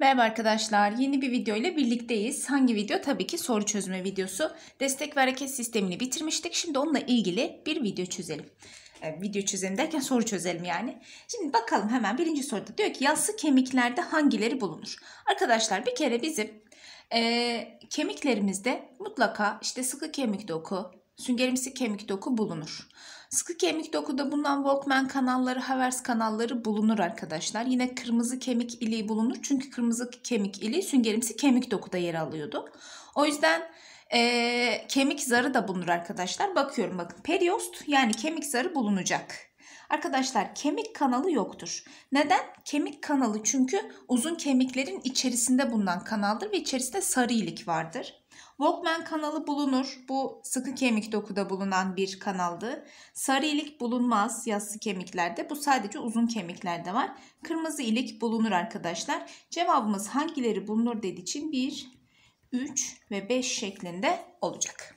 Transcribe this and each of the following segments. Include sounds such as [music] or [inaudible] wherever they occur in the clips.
Merhaba arkadaşlar. Yeni bir video ile birlikteyiz. Hangi video? Tabii ki soru çözme videosu. Destek ve hareket sistemini bitirmiştik. Şimdi onunla ilgili bir video çözelim. E, video çözelim derken soru çözelim yani. Şimdi bakalım hemen birinci soruda diyor ki yassı kemiklerde hangileri bulunur? Arkadaşlar bir kere bizim e, kemiklerimizde mutlaka işte sıkı kemik doku, süngerimsi kemik doku bulunur. Sıkı kemik dokuda bulunan Walkman kanalları, Havers kanalları bulunur arkadaşlar. Yine kırmızı kemik iliği bulunur. Çünkü kırmızı kemik iliği süngerimsi kemik dokuda yer alıyordu. O yüzden e, kemik zarı da bulunur arkadaşlar. Bakıyorum bakın periost yani kemik zarı bulunacak. Arkadaşlar kemik kanalı yoktur. Neden? Kemik kanalı çünkü uzun kemiklerin içerisinde bulunan kanaldır ve içerisinde sarı ilik vardır. Walkman kanalı bulunur. Bu sıkı kemik dokuda bulunan bir kanaldı. Sarı ilik bulunmaz yassı kemiklerde. Bu sadece uzun kemiklerde var. Kırmızı ilik bulunur arkadaşlar. Cevabımız hangileri bulunur dediği için 1, 3 ve 5 şeklinde olacak.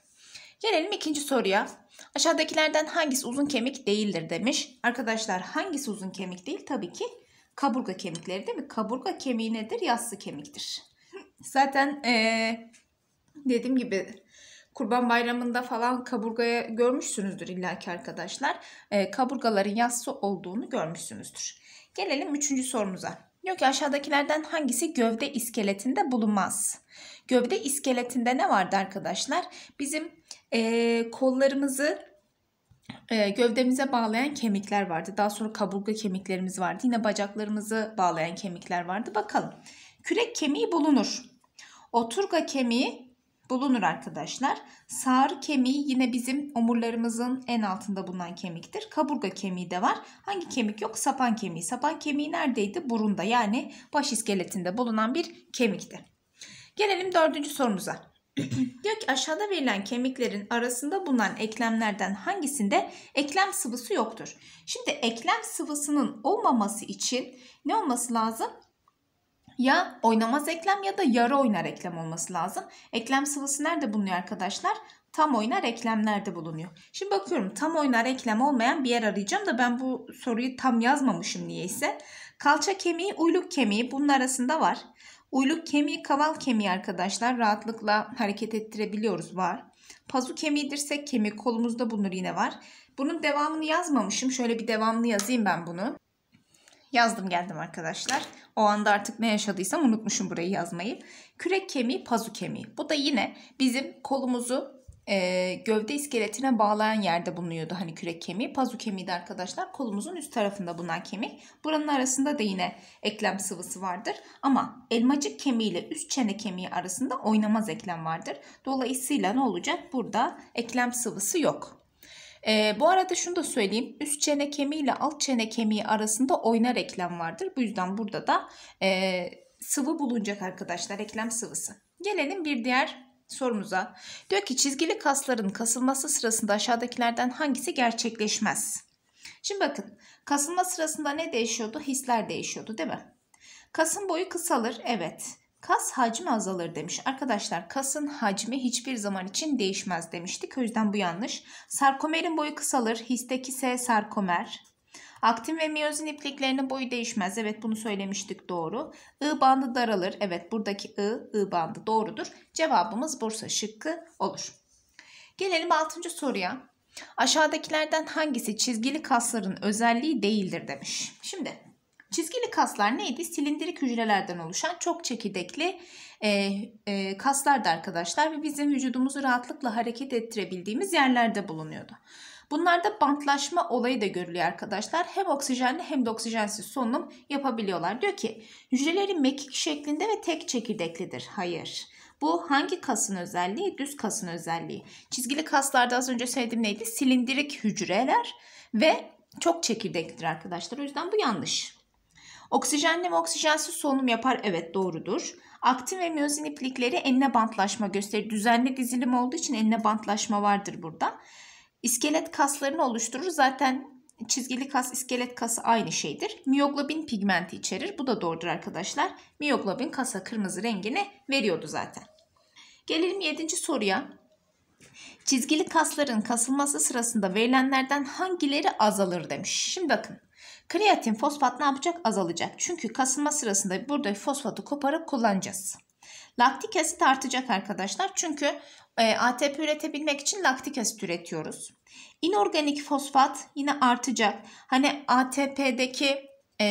Gelelim ikinci soruya. Aşağıdakilerden hangisi uzun kemik değildir demiş. Arkadaşlar hangisi uzun kemik değil? Tabii ki kaburga kemikleri değil mi? Kaburga kemiği nedir? Yassı kemiktir. Zaten ee, dediğim gibi Kurban Bayramı'nda falan kaburgaya görmüşsünüzdür illaki arkadaşlar. E, kaburgaların yassı olduğunu görmüşsünüzdür. Gelelim üçüncü sorumuza. Diyor ki aşağıdakilerden hangisi gövde iskeletinde bulunmaz? Gövde iskeletinde ne vardı arkadaşlar? Bizim e, kollarımızı e, gövdemize bağlayan kemikler vardı. Daha sonra kaburga kemiklerimiz vardı. Yine bacaklarımızı bağlayan kemikler vardı. Bakalım. Kürek kemiği bulunur. Oturga kemiği bulunur arkadaşlar. Sağır kemiği yine bizim omurlarımızın en altında bulunan kemiktir. Kaburga kemiği de var. Hangi kemik yok? Sapan kemiği. Sapan kemiği neredeydi? Burunda yani baş iskeletinde bulunan bir kemikti. Gelelim dördüncü sorumuza. diyor [clears throat] ki aşağıda verilen kemiklerin arasında bulunan eklemlerden hangisinde eklem sıvısı yoktur? Şimdi eklem sıvısının olmaması için ne olması lazım? ya oynamaz eklem ya da yarı oynar eklem olması lazım. Eklem sıvısı nerede bulunuyor arkadaşlar? Tam oynar eklemlerde bulunuyor. Şimdi bakıyorum tam oynar eklem olmayan bir yer arayacağım da ben bu soruyu tam yazmamışım niyeyse. Kalça kemiği, uyluk kemiği bunun arasında var. Uyluk kemiği, kaval kemiği arkadaşlar rahatlıkla hareket ettirebiliyoruz var. Pazu kemiği, dirsek kemiği kolumuzda bulunur yine var. Bunun devamını yazmamışım. Şöyle bir devamını yazayım ben bunu. Yazdım geldim arkadaşlar. O anda artık ne yaşadıysam unutmuşum burayı yazmayı. Kürek kemiği, pazu kemiği. Bu da yine bizim kolumuzu e, gövde iskeletine bağlayan yerde bulunuyordu. Hani kürek kemiği, pazu kemiği de arkadaşlar kolumuzun üst tarafında bulunan kemik. Buranın arasında da yine eklem sıvısı vardır. Ama elmacık kemiği ile üst çene kemiği arasında oynamaz eklem vardır. Dolayısıyla ne olacak? Burada eklem sıvısı yok. E, bu arada şunu da söyleyeyim. Üst çene kemiği ile alt çene kemiği arasında oynar eklem vardır. Bu yüzden burada da e, sıvı bulunacak arkadaşlar. Eklem sıvısı. Gelelim bir diğer sorumuza. Diyor ki çizgili kasların kasılması sırasında aşağıdakilerden hangisi gerçekleşmez? Şimdi bakın kasılma sırasında ne değişiyordu? Hisler değişiyordu değil mi? Kasın boyu kısalır evet. Kas hacmi azalır demiş. Arkadaşlar kasın hacmi hiçbir zaman için değişmez demiştik. O yüzden bu yanlış. Sarkomerin boyu kısalır. Histeki S sarkomer. Aktin ve miyozin ipliklerinin boyu değişmez. Evet bunu söylemiştik doğru. I bandı daralır. Evet buradaki I, I bandı doğrudur. Cevabımız Bursa şıkkı olur. Gelelim 6. soruya. Aşağıdakilerden hangisi çizgili kasların özelliği değildir demiş. Şimdi Çizgili kaslar neydi? Silindirik hücrelerden oluşan çok çekirdekli e, e, kaslardı arkadaşlar ve bizim vücudumuzu rahatlıkla hareket ettirebildiğimiz yerlerde bulunuyordu. Bunlarda bantlaşma olayı da görülüyor arkadaşlar. Hem oksijenli hem de oksijensiz solunum yapabiliyorlar. Diyor ki hücreleri mekik şeklinde ve tek çekirdeklidir. Hayır. Bu hangi kasın özelliği? Düz kasın özelliği. Çizgili kaslarda az önce söylediğim neydi? Silindirik hücreler ve çok çekirdeklidir arkadaşlar. O yüzden bu yanlış. Oksijenli ve oksijensiz solunum yapar evet doğrudur. Aktin ve miyozin iplikleri enine bantlaşma gösterir. Düzenli dizilim olduğu için enine bantlaşma vardır burada. İskelet kaslarını oluşturur. Zaten çizgili kas iskelet kası aynı şeydir. Miyoglobin pigmenti içerir. Bu da doğrudur arkadaşlar. Miyoglobin kasa kırmızı rengini veriyordu zaten. Gelelim 7. soruya. Çizgili kasların kasılması sırasında verilenlerden hangileri azalır demiş. Şimdi bakın. Kreatin fosfat ne yapacak? Azalacak. Çünkü kasılma sırasında burada fosfatı koparıp kullanacağız. Laktik asit artacak arkadaşlar. Çünkü e, ATP üretebilmek için laktik asit üretiyoruz. İnorganik fosfat yine artacak. Hani ATP'deki e,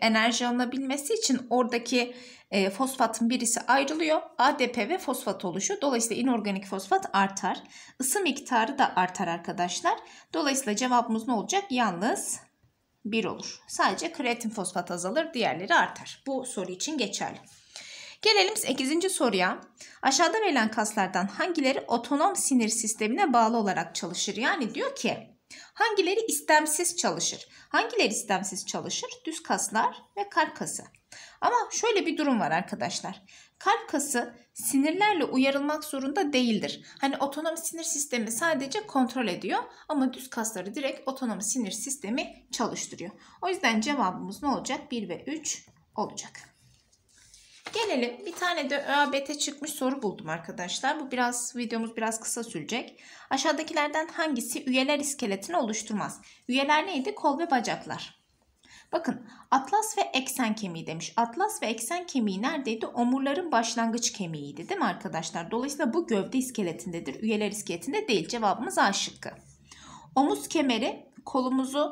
enerji alınabilmesi için oradaki e, fosfatın birisi ayrılıyor. ADP ve fosfat oluşuyor. Dolayısıyla inorganik fosfat artar. Isı miktarı da artar arkadaşlar. Dolayısıyla cevabımız ne olacak? Yalnız 1 olur. Sadece kreatin fosfat azalır, diğerleri artar. Bu soru için geçerli. Gelelim 8. soruya. Aşağıda verilen kaslardan hangileri otonom sinir sistemine bağlı olarak çalışır? Yani diyor ki hangileri istemsiz çalışır? Hangileri istemsiz çalışır? Düz kaslar ve kalp kası. Ama şöyle bir durum var arkadaşlar. Kalp kası sinirlerle uyarılmak zorunda değildir. Hani otonom sinir sistemi sadece kontrol ediyor ama düz kasları direkt otonom sinir sistemi çalıştırıyor. O yüzden cevabımız ne olacak? 1 ve 3 olacak. Gelelim bir tane de ÖABT çıkmış soru buldum arkadaşlar. Bu biraz videomuz biraz kısa sürecek. Aşağıdakilerden hangisi üyeler iskeletini oluşturmaz? Üyeler neydi? Kol ve bacaklar. Bakın atlas ve eksen kemiği demiş. Atlas ve eksen kemiği neredeydi? Omurların başlangıç kemiğiydi değil mi arkadaşlar? Dolayısıyla bu gövde iskeletindedir. Üyeler iskeletinde değil. Cevabımız A şıkkı. Omuz kemeri kolumuzu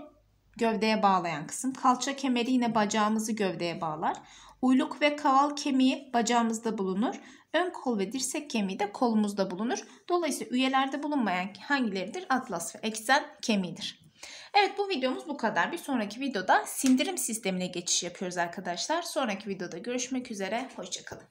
gövdeye bağlayan kısım. Kalça kemeri yine bacağımızı gövdeye bağlar. Uyluk ve kaval kemiği bacağımızda bulunur. Ön kol ve dirsek kemiği de kolumuzda bulunur. Dolayısıyla üyelerde bulunmayan hangileridir? Atlas ve eksen kemiğidir. Evet bu videomuz bu kadar. Bir sonraki videoda sindirim sistemine geçiş yapıyoruz arkadaşlar. Sonraki videoda görüşmek üzere. Hoşçakalın.